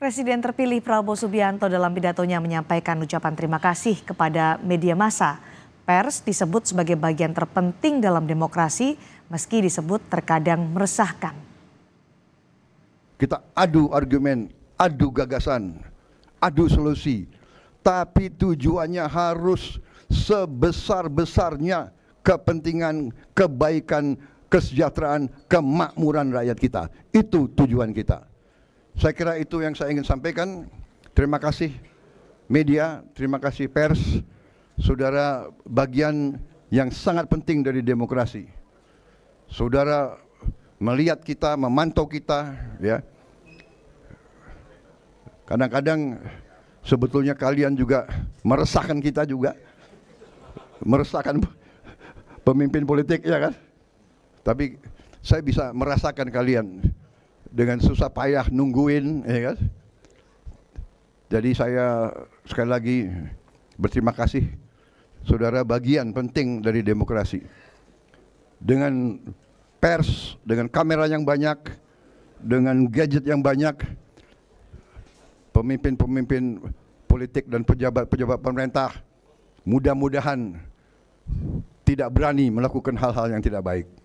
Presiden terpilih Prabowo Subianto dalam pidatonya menyampaikan ucapan terima kasih kepada media massa. Pers disebut sebagai bagian terpenting dalam demokrasi meski disebut terkadang meresahkan. Kita adu argumen, adu gagasan, adu solusi. Tapi tujuannya harus sebesar-besarnya kepentingan, kebaikan, kesejahteraan, kemakmuran rakyat kita. Itu tujuan kita. Saya kira itu yang saya ingin sampaikan. Terima kasih media, terima kasih pers. Saudara bagian yang sangat penting dari demokrasi. Saudara melihat kita, memantau kita, ya. Kadang-kadang sebetulnya kalian juga meresahkan kita juga. Meresahkan pemimpin politik ya kan? Tapi saya bisa merasakan kalian dengan susah payah nungguin ya kan? Jadi saya sekali lagi berterima kasih saudara bagian penting dari demokrasi. Dengan pers, dengan kamera yang banyak, dengan gadget yang banyak, pemimpin-pemimpin politik dan pejabat-pejabat pemerintah mudah-mudahan tidak berani melakukan hal-hal yang tidak baik.